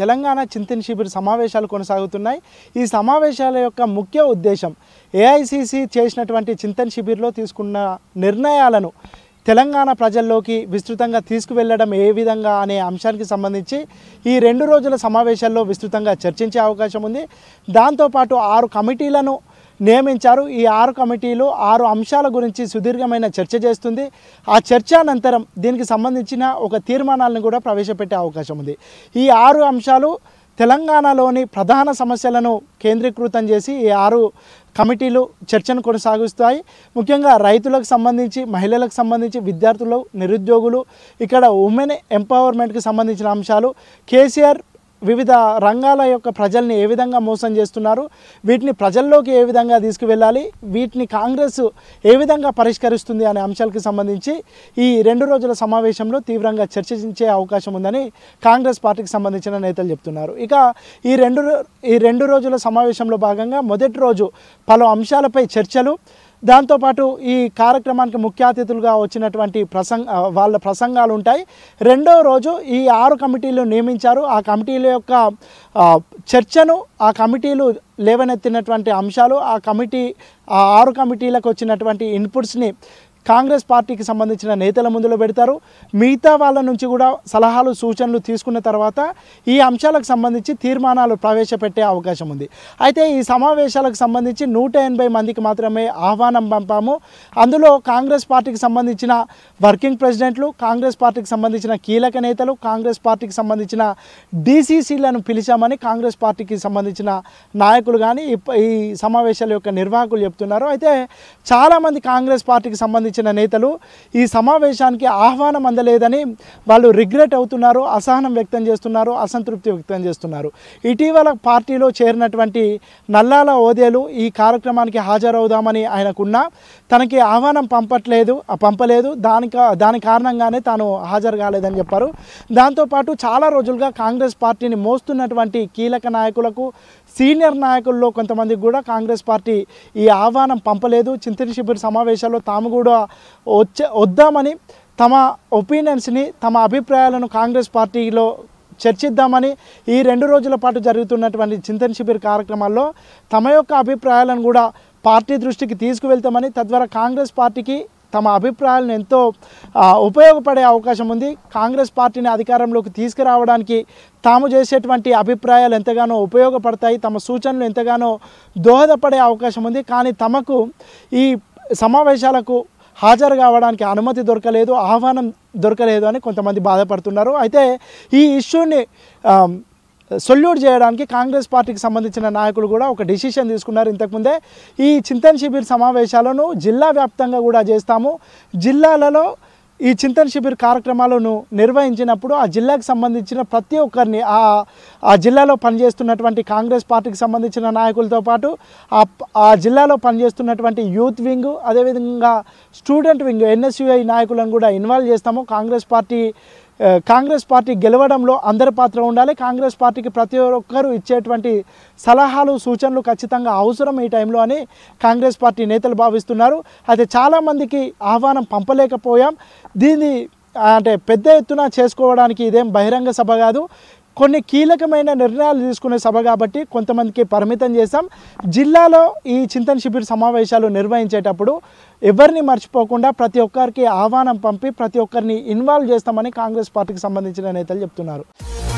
తెలంగాణ చింతన్ శిబిర్ సమావేశాలు కొనసాగుతున్నాయి ఈ సమావేశాల యొక్క ముఖ్య ఉద్దేశం ఏఐసిసి చేసినటువంటి చింతన్ శిబిర్లో తీసుకున్న నిర్ణయాలను తెలంగాణ ప్రజల్లోకి విస్తృతంగా తీసుకువెళ్లడం ఏ విధంగా అనే అంశానికి సంబంధించి ఈ రెండు రోజుల సమావేశాల్లో విస్తృతంగా చర్చించే అవకాశం ఉంది దాంతోపాటు ఆరు కమిటీలను నియమించారు ఈ ఆరు కమిటీలు ఆరు అంశాల గురించి సుదీర్ఘమైన చర్చ చేస్తుంది ఆ చర్చ అనంతరం దీనికి సంబంధించిన ఒక తీర్మానాలను కూడా ప్రవేశపెట్టే అవకాశం ఉంది ఈ ఆరు అంశాలు తెలంగాణలోని ప్రధాన సమస్యలను కేంద్రీకృతం చేసి ఈ ఆరు కమిటీలు చర్చను కొనసాగిస్తాయి ముఖ్యంగా రైతులకు సంబంధించి మహిళలకు సంబంధించి విద్యార్థులు నిరుద్యోగులు ఇక్కడ ఉమెన్ ఎంపవర్మెంట్కి సంబంధించిన అంశాలు కేసీఆర్ వివిధ రంగాల యొక్క ప్రజల్ని ఏ విధంగా మోసం చేస్తున్నారు వీటిని ప్రజల్లోకి ఏ విధంగా తీసుకువెళ్ళాలి వీటిని కాంగ్రెస్ ఏ విధంగా పరిష్కరిస్తుంది అనే అంశాలకు సంబంధించి ఈ రెండు రోజుల సమావేశంలో తీవ్రంగా చర్చించే అవకాశం ఉందని కాంగ్రెస్ పార్టీకి సంబంధించిన నేతలు చెప్తున్నారు ఇక ఈ రెండు ఈ రెండు రోజుల సమావేశంలో భాగంగా మొదటి రోజు పలు అంశాలపై చర్చలు దాంతోపాటు ఈ కార్యక్రమానికి ముఖ్య అతిథులుగా వచ్చినటువంటి ప్రసంగ వాళ్ళ ప్రసంగాలు ఉంటాయి రెండో రోజు ఈ ఆరు కమిటీలు నియమించారు ఆ కమిటీల యొక్క చర్చను ఆ కమిటీలు లేవనెత్తినటువంటి అంశాలు ఆ కమిటీ ఆ ఆరు కమిటీలకు వచ్చినటువంటి ఇన్పుట్స్ని కాంగ్రెస్ పార్టీకి సంబంధించిన నేతల ముందులో పెడతారు మిగతా వాళ్ళ నుంచి కూడా సలహాలు సూచనలు తీసుకున్న తర్వాత ఈ అంశాలకు సంబంధించి తీర్మానాలు ప్రవేశపెట్టే అవకాశం ఉంది అయితే ఈ సమావేశాలకు సంబంధించి నూట ఎనభై మందికి మాత్రమే ఆహ్వానం పంపాము అందులో కాంగ్రెస్ పార్టీకి సంబంధించిన వర్కింగ్ ప్రెసిడెంట్లు కాంగ్రెస్ పార్టీకి సంబంధించిన కీలక నేతలు కాంగ్రెస్ పార్టీకి సంబంధించిన డీసీసీలను పిలిచామని కాంగ్రెస్ పార్టీకి సంబంధించిన నాయకులు కానీ ఈ సమావేశాల యొక్క నిర్వాహకులు చెప్తున్నారు అయితే చాలామంది కాంగ్రెస్ పార్టీకి సంబంధించి సంబంధించిన నేతలు ఈ సమావేశానికి ఆహ్వానం అందలేదని వాళ్ళు రిగ్రెట్ అవుతున్నారు అసహనం వ్యక్తం చేస్తున్నారు అసంతృప్తి వ్యక్తం చేస్తున్నారు ఇటీవల పార్టీలో చేరినటువంటి నల్లాల ఓదేలు ఈ కార్యక్రమానికి హాజరవుదామని ఆయనకున్నా తనకి ఆహ్వానం పంపట్లేదు పంపలేదు దానికి దాని కారణంగానే తాను హాజరు కాలేదని చెప్పారు దాంతోపాటు చాలా రోజులుగా కాంగ్రెస్ పార్టీని మోస్తున్నటువంటి కీలక నాయకులకు సీనియర్ నాయకుల్లో కొంతమందికి కూడా కాంగ్రెస్ పార్టీ ఈ ఆహ్వానం పంపలేదు చింతన శిబిర సమావేశాల్లో తాము కూడా వచ్చే వద్దామని తమ ఒపీనియన్స్ని తమ అభిప్రాయాలను కాంగ్రెస్ పార్టీలో చర్చిద్దామని ఈ రెండు రోజుల పాటు జరుగుతున్నటువంటి చింతన శిబిర్ కార్యక్రమాల్లో తమ యొక్క అభిప్రాయాలను కూడా పార్టీ దృష్టికి తీసుకువెళ్తామని తద్వారా కాంగ్రెస్ పార్టీకి తమ అభిప్రాయాలను ఎంతో ఉపయోగపడే అవకాశం ఉంది కాంగ్రెస్ పార్టీని అధికారంలోకి తీసుకురావడానికి తాము చేసేటువంటి అభిప్రాయాలు ఎంతగానో ఉపయోగపడతాయి తమ సూచనలు ఎంతగానో దోహదపడే అవకాశం ఉంది కానీ తమకు ఈ సమావేశాలకు హాజరు కావడానికి అనుమతి దొరకలేదు ఆహ్వానం దొరకలేదు అని కొంతమంది బాధపడుతున్నారు అయితే ఈ ఇష్యూని సొల్యూట్ చేయడానికి కాంగ్రెస్ పార్టీకి సంబంధించిన నాయకులు కూడా ఒక డిసిషన్ తీసుకున్నారు ఇంతకుముందే ఈ చింతన్ శిబిర్ సమావేశాలను జిల్లా వ్యాప్తంగా కూడా చేస్తాము జిల్లాలలో ఈ చింతన శిబిర్ కార్యక్రమాలను నిర్వహించినప్పుడు ఆ జిల్లాకు సంబంధించిన ప్రతి ఒక్కరిని ఆ ఆ జిల్లాలో పనిచేస్తున్నటువంటి కాంగ్రెస్ పార్టీకి సంబంధించిన నాయకులతో పాటు ఆ ఆ జిల్లాలో పనిచేస్తున్నటువంటి యూత్ వింగ్ అదేవిధంగా స్టూడెంట్ వింగ్ ఎన్ఎస్యుఐ నాయకులను కూడా ఇన్వాల్వ్ చేస్తాము కాంగ్రెస్ పార్టీ కాంగ్రెస్ పార్టీ గెలవడంలో అందరి పాత్ర ఉండాలి కాంగ్రెస్ పార్టీకి ప్రతి ఒక్కరూ ఇచ్చేటువంటి సలహాలు సూచనలు ఖచ్చితంగా అవసరం ఈ టైంలో అని కాంగ్రెస్ పార్టీ నేతలు భావిస్తున్నారు అయితే చాలామందికి ఆహ్వానం పంపలేకపోయాం దీన్ని అంటే పెద్ద ఎత్తున చేసుకోవడానికి ఇదేం బహిరంగ సభ కాదు కొన్ని కీలకమైన నిర్ణయాలు తీసుకునే సభ కాబట్టి కొంతమందికి పరిమితం చేస్తాం జిల్లాలో ఈ చింతన్ శిబిర్ సమావేశాలు నిర్వహించేటప్పుడు ఎవరిని మర్చిపోకుండా ప్రతి ఒక్కరికి ఆహ్వానం పంపి ప్రతి ఒక్కరిని ఇన్వాల్వ్ చేస్తామని కాంగ్రెస్ పార్టీకి సంబంధించిన నేతలు చెప్తున్నారు